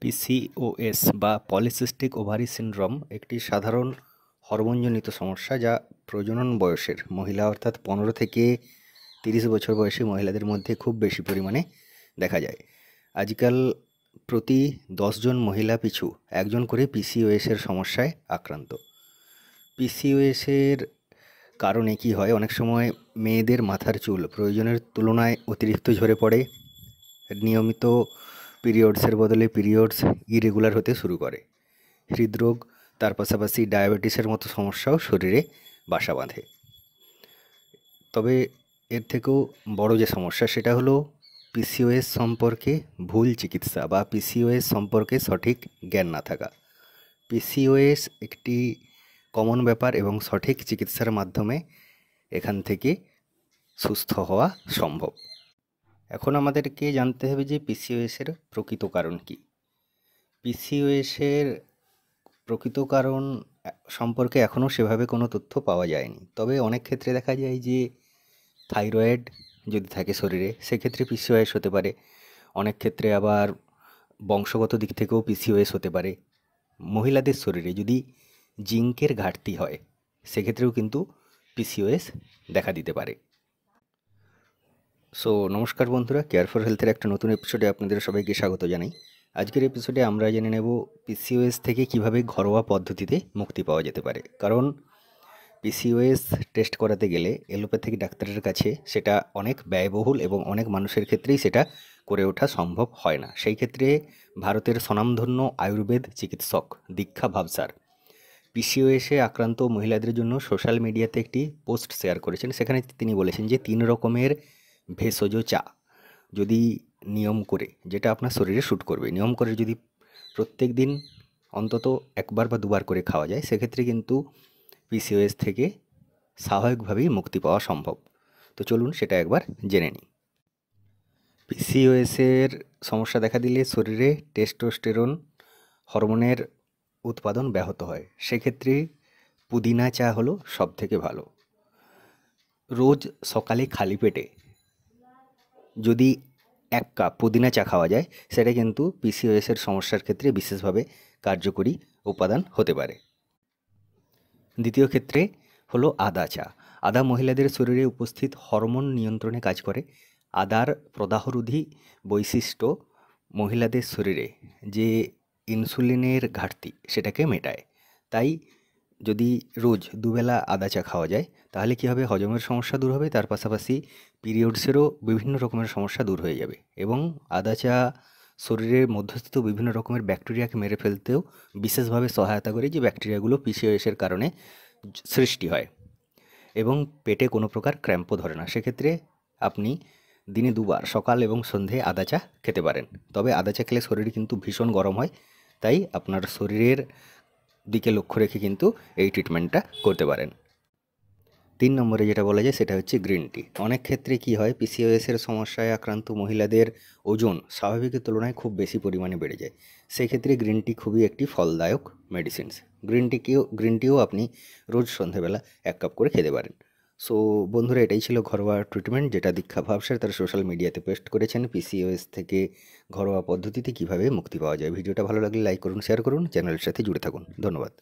PCOS বা polycystic ovary syndrome একটি সাধারণ হরমোনজনিত সমস্যা যা প্রজনন বয়সের মহিলা অর্থাৎ পনেরো থেকে তিরিশ বছর বয়সী মহিলাদের মধ্যে খুব বেশি পরিমাণে দেখা যায় আজকাল প্রতি দশজন মহিলা পিছু একজন করে পিসিওএসের সমস্যায় আক্রান্ত পিসিওএসের কারণে কি হয় অনেক সময় মেয়েদের মাথার চুল প্রয়োজনের তুলনায় অতিরিক্ত ঝরে পড়ে নিয়মিত পিরিয়ডসের বদলে পিরিয়ডস ইরেগুলার হতে শুরু করে হৃদরোগ তার পাশাপাশি ডায়াবেটিসের মতো সমস্যাও শরীরে বাসা বাঁধে তবে এর থেকেও বড় যে সমস্যা সেটা হলো পিসিওএস সম্পর্কে ভুল চিকিৎসা বা পিসিওএস সম্পর্কে সঠিক জ্ঞান না থাকা পিসিওএস একটি কমন ব্যাপার এবং সঠিক চিকিৎসার মাধ্যমে এখান থেকে সুস্থ হওয়া সম্ভব এখন আমাদেরকে জানতে হবে যে পিসিওএসের প্রকৃত কারণ কি পিসিওএসের প্রকৃত কারণ সম্পর্কে এখনও সেভাবে কোনো তথ্য পাওয়া যায়নি তবে অনেক ক্ষেত্রে দেখা যায় যে থাইরয়েড যদি থাকে শরীরে সেক্ষেত্রে পিসিওএস হতে পারে অনেক ক্ষেত্রে আবার বংশগত দিক থেকেও পিসিওএস হতে পারে মহিলাদের শরীরে যদি জিঙ্কের ঘাটতি হয় সেক্ষেত্রেও কিন্তু পিসিওএস দেখা দিতে পারে সো নমস্কার বন্ধুরা কেয়ার ফর হেলথের একটা নতুন এপিসোডে আপনাদের সবাইকে স্বাগত জানাই আজকের এপিসোডে আমরা জেনে নেব পিসিওএস থেকে কিভাবে ঘরোয়া পদ্ধতিতে মুক্তি পাওয়া যেতে পারে কারণ পিসিওএস টেস্ট করাতে গেলে এলোপ্যাথিক ডাক্তারের কাছে সেটা অনেক ব্যয়বহুল এবং অনেক মানুষের ক্ষেত্রেই সেটা করে ওঠা সম্ভব হয় না সেই ক্ষেত্রে ভারতের স্বনামধন্য আয়ুর্বেদ চিকিৎসক দীক্ষা ভাবসার পিসিওএসে আক্রান্ত মহিলাদের জন্য সোশ্যাল মিডিয়াতে একটি পোস্ট শেয়ার করেছেন সেখানে তিনি বলেছেন যে তিন রকমের ভেষজ চা যদি নিয়ম করে যেটা আপনার শরীরে শ্যুট করবে নিয়ম করে যদি প্রত্যেক দিন অন্তত একবার বা দুবার করে খাওয়া যায় সেক্ষেত্রে কিন্তু পিসিওএস থেকে স্বাভাবিকভাবেই মুক্তি পাওয়া সম্ভব তো চলুন সেটা একবার জেনে নিই পিসিওএসের সমস্যা দেখা দিলে শরীরে টেস্টোস্টেরন হরমোনের উৎপাদন ব্যাহত হয় সেক্ষেত্রে পুদিনা চা হলো সবথেকে ভালো রোজ সকালে খালি পেটে যদি এক কাপ পুদিনা চা খাওয়া যায় সেটা কিন্তু পিসিওএসের সমস্যার ক্ষেত্রে বিশেষভাবে কার্যকরী উপাদান হতে পারে দ্বিতীয় ক্ষেত্রে হলো আদা চা আদা মহিলাদের শরীরে উপস্থিত হরমোন নিয়ন্ত্রণে কাজ করে আদার প্রদাহরোধী বৈশিষ্ট্য মহিলাদের শরীরে যে ইনসুলিনের ঘাটতি সেটাকে মেটায় তাই যদি রোজ দুবেলা আদা চা খাওয়া যায় তাহলে কী হবে হজমের সমস্যা দূর হবে তার পাশাপাশি পিরিয়ডসেরও বিভিন্ন রকমের সমস্যা দূর হয়ে যাবে এবং আদা চা শরীরের মধ্যস্থিত বিভিন্ন রকমের ব্যাকটেরিয়াকে মেরে ফেলতেও বিশেষভাবে সহায়তা করে যে ব্যাকটেরিয়াগুলো পিসিওএসের কারণে সৃষ্টি হয় এবং পেটে কোনো প্রকার ক্র্যাম্পও ধরে না সেক্ষেত্রে আপনি দিনে দুবার সকাল এবং সন্ধে আদা চা খেতে পারেন তবে আদা চা খেলে শরীর কিন্তু ভীষণ গরম হয় তাই আপনার শরীরের দিকে লক্ষ্য রেখে কিন্তু এই ট্রিটমেন্টটা করতে পারেন তিন নম্বরে যেটা বলা যায় সেটা হচ্ছে গ্রিন টি অনেক ক্ষেত্রে কি হয় পিসিওএসের সমস্যায় আক্রান্ত মহিলাদের ওজন স্বাভাবিকের তুলনায় খুব বেশি পরিমাণে বেড়ে যায় সেক্ষেত্রে গ্রিন টি খুবই একটি ফলদায়ক মেডিসিনস গ্রিন টিকেও গ্রিন টিও আপনি রোজ সন্ধেবেলা এক কাপ করে খেতে পারেন সো বন্ধুরা এটাই ছিল ঘরোয়া ট্রিটমেন্ট যেটা দীক্ষা ভাবসার তারা সোশ্যাল মিডিয়াতে পোস্ট করেছেন পিসিওএস থেকে ঘরোয়া পদ্ধতিতে কিভাবে মুক্তি পাওয়া যায় ভিডিওটা ভালো লাগলে লাইক করুন শেয়ার করুন চ্যানেলের সাথে জুড়ে থাকুন ধন্যবাদ